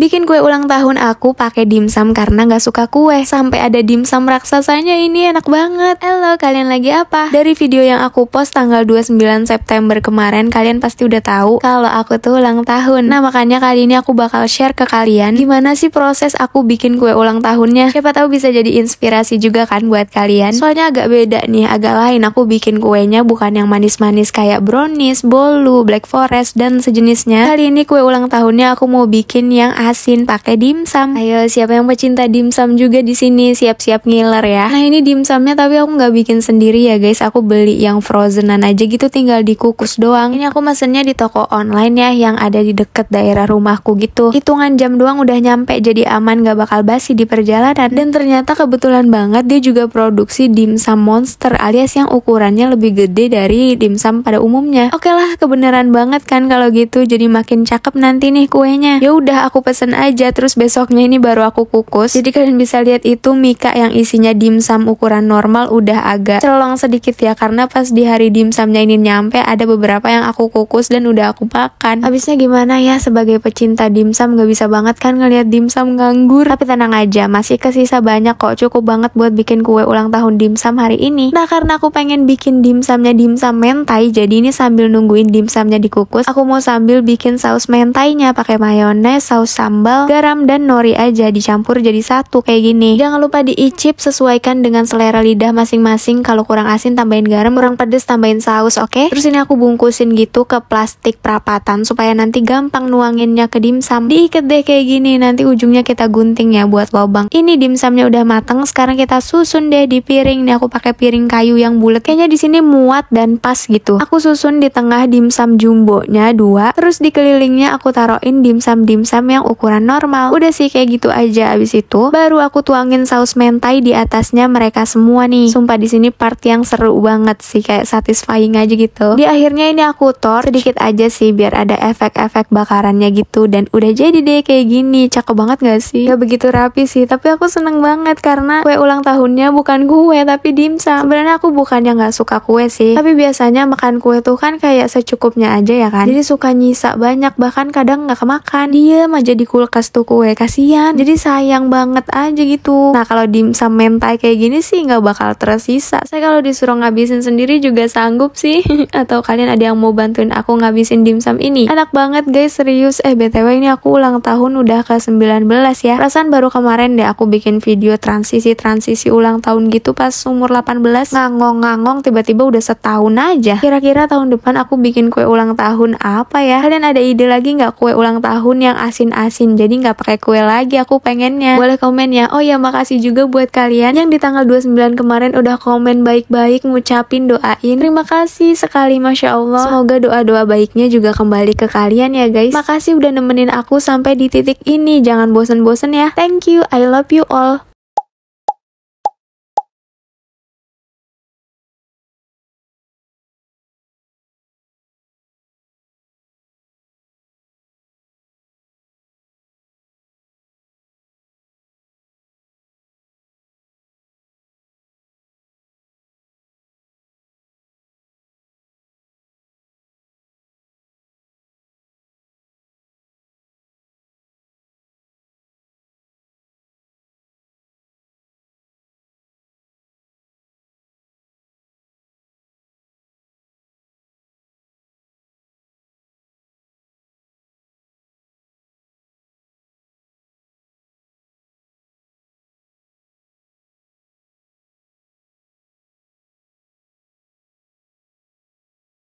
Bikin kue ulang tahun aku pakai dimsum karena nggak suka kue. Sampai ada dimsum raksasanya ini enak banget. Halo, kalian lagi apa? Dari video yang aku post tanggal 29 September kemarin, kalian pasti udah tahu kalau aku tuh ulang tahun. Nah, makanya kali ini aku bakal share ke kalian gimana sih proses aku bikin kue ulang tahunnya. Siapa tahu bisa jadi inspirasi juga kan buat kalian. Soalnya agak beda nih, agak lain. Aku bikin kuenya bukan yang manis-manis kayak brownies, bolu, black forest, dan sejenisnya. Kali ini kue ulang tahunnya aku mau bikin yang asin pakai dimsum. Ayo siapa yang pecinta dimsum juga di sini siap-siap ngiler ya. Nah ini dimsumnya tapi aku nggak bikin sendiri ya guys. Aku beli yang frozenan aja gitu tinggal dikukus doang. Ini aku mesennya di toko online ya yang ada di deket daerah rumahku gitu. Hitungan jam doang udah nyampe jadi aman nggak bakal basi di perjalanan. Dan ternyata kebetulan banget dia juga produksi dimsum monster alias yang ukurannya lebih gede dari dimsum pada umumnya. Oke okay lah kebenaran banget kan kalau gitu jadi makin cakep nanti nih kuenya. Ya udah aku pesen pesen aja terus besoknya ini baru aku kukus jadi kalian bisa lihat itu mika yang isinya dimsum ukuran normal udah agak celong sedikit ya karena pas di hari dimsumnya ini nyampe ada beberapa yang aku kukus dan udah aku makan habisnya gimana ya sebagai pecinta dimsum gak bisa banget kan ngelihat dimsum nganggur tapi tenang aja masih kesisa banyak kok cukup banget buat bikin kue ulang tahun dimsum hari ini nah karena aku pengen bikin dimsumnya dimsum mentai jadi ini sambil nungguin dimsumnya dikukus aku mau sambil bikin saus mentainya pakai mayones saus sambal, garam, dan nori aja dicampur jadi satu kayak gini. Jangan lupa diicip sesuaikan dengan selera lidah masing-masing. Kalau kurang asin tambahin garam, kurang pedes tambahin saus, oke? Okay? Terus ini aku bungkusin gitu ke plastik perapatan supaya nanti gampang nuanginnya ke dimsum. Diikat deh kayak gini, nanti ujungnya kita gunting ya buat lubang Ini dimsumnya udah mateng, sekarang kita susun deh di piring. Ini aku pakai piring kayu yang bulat. Kayaknya di sini muat dan pas gitu. Aku susun di tengah dimsum jumbo-nya dua, terus dikelilingnya aku taruhin dimsum-dimsum yang ukuran normal. Udah sih kayak gitu aja abis itu. Baru aku tuangin saus mentai di atasnya mereka semua nih. Sumpah di sini part yang seru banget sih kayak satisfying aja gitu. Di akhirnya ini aku tor sedikit aja sih biar ada efek-efek bakarannya gitu dan udah jadi deh kayak gini. Cakep banget gak sih? Gak begitu rapi sih, tapi aku seneng banget karena kue ulang tahunnya bukan gue tapi dimsum. Sebenarnya aku bukan yang gak suka kue sih, tapi biasanya makan kue tuh kan kayak secukupnya aja ya kan. Jadi suka nyisa banyak bahkan kadang gak kemakan. Diem aja di kulkas tuh kue kasihan jadi sayang banget aja gitu nah kalau dimsum mentai kayak gini sih nggak bakal tersisa saya kalau disuruh ngabisin sendiri juga sanggup sih atau kalian ada yang mau bantuin aku ngabisin dimsum ini enak banget guys serius eh btw ini aku ulang tahun udah ke 19 ya perasaan baru kemarin deh aku bikin video transisi-transisi ulang tahun gitu pas umur 18 ngangong-ngangong tiba-tiba udah setahun aja kira-kira tahun depan aku bikin kue ulang tahun apa ya kalian ada ide lagi nggak kue ulang tahun yang asin-asin asin jadi nggak pakai kue lagi aku pengennya boleh komen ya oh ya makasih juga buat kalian yang di tanggal 29 kemarin udah komen baik-baik ngucapin doain terima kasih sekali Masya Allah semoga doa-doa baiknya juga kembali ke kalian ya guys makasih udah nemenin aku sampai di titik ini jangan bosen-bosen ya thank you I love you all